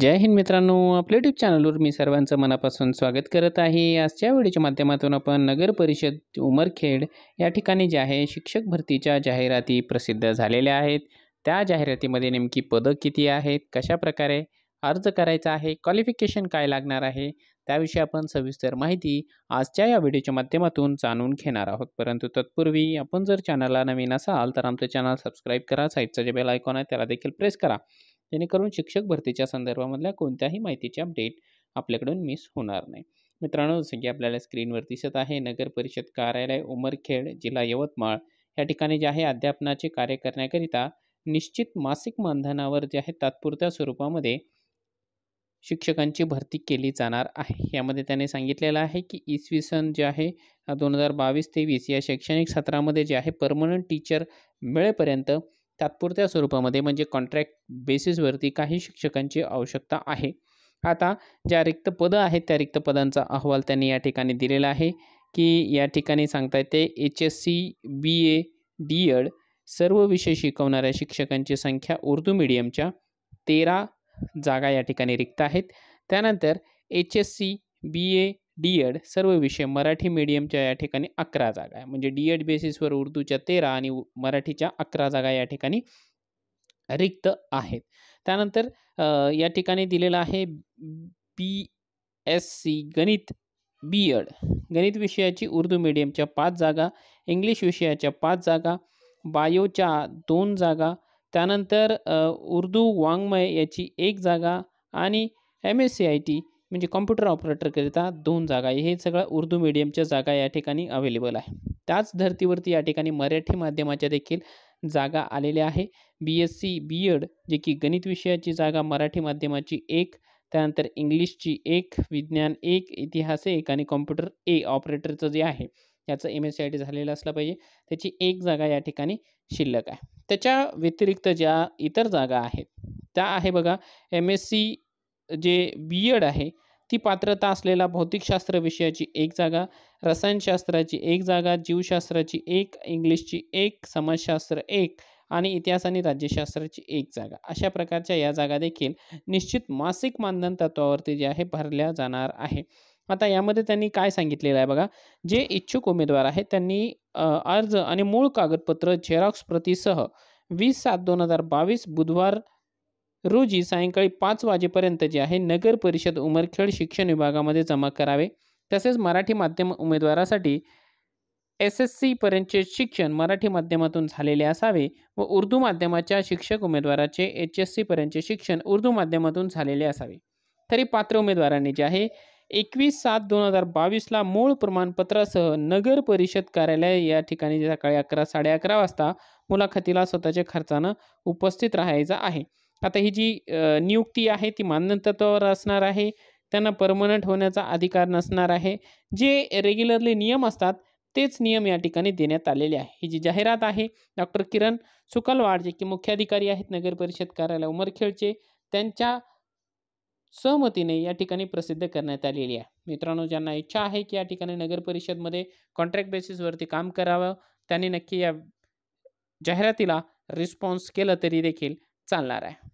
जय हिंद मित्रांनो आपल्या यूट्यूब चॅनलवर मी सर्वांचं मनापासून स्वागत करत आहे आजच्या व्हिडिओच्या माध्यमातून आपण नगर परिषद उमरखेड या ठिकाणी जे आहे शिक्षक भरतीच्या जाहिराती प्रसिद्ध झालेल्या आहेत त्या जाहिरातीमध्ये नेमकी पदं किती आहेत कशा प्रकारे अर्ज करायचा आहे क्वालिफिकेशन काय लागणार आहे त्याविषयी आपण सविस्तर माहिती आजच्या या व्हिडिओच्या माध्यमातून जाणून घेणार आहोत परंतु तत्पूर्वी आपण जर चॅनलला नवीन असाल तर आमचं चॅनल सबस्क्राईब करा साईडचं जे बेल आयकॉन आहे त्याला देखील प्रेस करा जेणेकरून शिक्षक भरतीच्या संदर्भामधल्या कोणत्याही माहितीचे अपडेट आपल्याकडून मिस होणार नाही मित्रांनो जसं की आपल्याला स्क्रीनवर दिसत आहे नगर परिषद कार्यालय उमरखेड जिल्हा यवतमाळ या ठिकाणी जे आहे अध्यापनाचे कार्य करण्याकरिता निश्चित मासिक मानधनावर जे आहे तात्पुरत्या स्वरूपामध्ये शिक्षकांची भरती केली जाणार आहे यामध्ये त्याने सांगितलेलं आहे की इसवी सन जे आहे दोन हजार बावीस तेवीस या शैक्षणिक सत्रामध्ये जे आहे परमनंट टीचर मिळेपर्यंत तात्पुरत्या स्वरूपामध्ये म्हणजे कॉन्ट्रॅक्ट बेसिसवरती काही शिक्षकांची आवश्यकता आहे आता ज्या रिक्त पदं आहेत त्या रिक्त पदांचा अहवाल त्यांनी या ठिकाणी दिलेला आहे की या ठिकाणी सांगता येते H S C B A D Ed e सर्व विषय शिकवणाऱ्या शिक्षकांची संख्या उर्दू मिडियमच्या तेरा जागा या ठिकाणी रिक्त आहेत त्यानंतर H S C B A D Ed e सर्व विषय मराठी मीडियमच्या या ठिकाणी अकरा जागा आहे म्हणजे डी एड बेसिसवर उर्दूच्या तेरा आणि मराठीच्या अकरा जागा या ठिकाणी रिक्त आहेत त्यानंतर या ठिकाणी दिलेलं आहे बी एस सी गणित बी एड e गणित विषयाची उर्दू मीडियमच्या पाच जागा इंग्लिश विषयाच्या पाच जागा बायोच्या दोन जागा त्यानंतर उर्दू वाङ्मय याची एक जागा आणि M S C I T म्हणजे कॉम्प्युटर ऑपरेटरकरिता दोन जागा आहे हे सगळं उर्दू मिडियमच्या जागा या ठिकाणी अवेलेबल आहे त्याच धर्तीवरती या ठिकाणी मराठी माध्यमाच्या देखील जागा आलेल्या आहे B S C B Ed जे की गणित विषयाची जागा मराठी माध्यमाची एक त्यानंतर इंग्लिशची एक विज्ञान एक इतिहास एक आणि कॉम्प्युटर ए ऑपरेटरचं जे आहे याचं एम एस सी आय झालेलं असलं पाहिजे त्याची एक जागा या ठिकाणी शिल्लक आहे त्याच्या व्यतिरिक्त ज्या इतर जागा आहेत त्या आहे बघा एम एस सी जे बी एड e आहे ती पात्रता असलेला भौतिकशास्त्र विषयाची एक जागा रसायनशास्त्राची एक जागा जीवशास्त्राची एक इंग्लिशची एक समाजशास्त्र एक आणि इतिहास आणि राज्यशास्त्राची एक जागा अशा प्रकारच्या या जागा देखील निश्चित मासिक मानधन तत्वावरती जे आहे भरल्या जाणार आहे आता यामध्ये त्यांनी काय सांगितलेलं आहे बघा जे इच्छुक उमेदवार आहेत त्यांनी अर्ज आणि मूळ कागदपत्र झेरॉक्स प्रतीसह वीस सात दोन हजार बावीस बुधवार रोजी सायंकाळी पाच वाजेपर्यंत जे आहे नगर परिषद उमरखेड शिक्षण विभागामध्ये जमा करावे तसेच मराठी माध्यम उमेदवारासाठी एस एस सीपर्यंतचे शिक्षण मराठी माध्यमातून झालेले असावे व उर्दू माध्यमाच्या शिक्षक उमेदवाराचे एच एस सीपर्यंतचे शिक्षण उर्दू माध्यमातून झालेले असावे तरी पात्र उमेदवारांनी जे आहे एकवीस सात दोन हजार बावीसला मूळ प्रमाणपत्रासह नगर परिषद कार्यालय या ठिकाणी सकाळी अकरा साडे अकरा वाजता मुलाखतीला स्वतःच्या खर्चानं उपस्थित राहायचं आहे आता ही जी नियुक्ती आहे ती मान्यतत्वावर असणार आहे त्यांना परमनंट होण्याचा अधिकार नसणार आहे जे रेग्युलरली नियम असतात तेच नियम या ठिकाणी देण्यात आलेले आहे ही जी जाहिरात आहे डॉक्टर किरण सुकलवाड जे की मुख्याधिकारी आहेत नगर परिषद कार्यालय उमरखेडचे त्यांच्या सहमतीने या ठिकाणी प्रसिद्ध करण्यात आलेली आहे मित्रांनो ज्यांना इच्छा आहे की या ठिकाणी नगर परिषदमध्ये कॉन्ट्रॅक्ट बेसिसवरती काम करावं त्यांनी नक्की या जाहिरातीला रिस्पॉन्स केलं तरी देखील चालणार आहे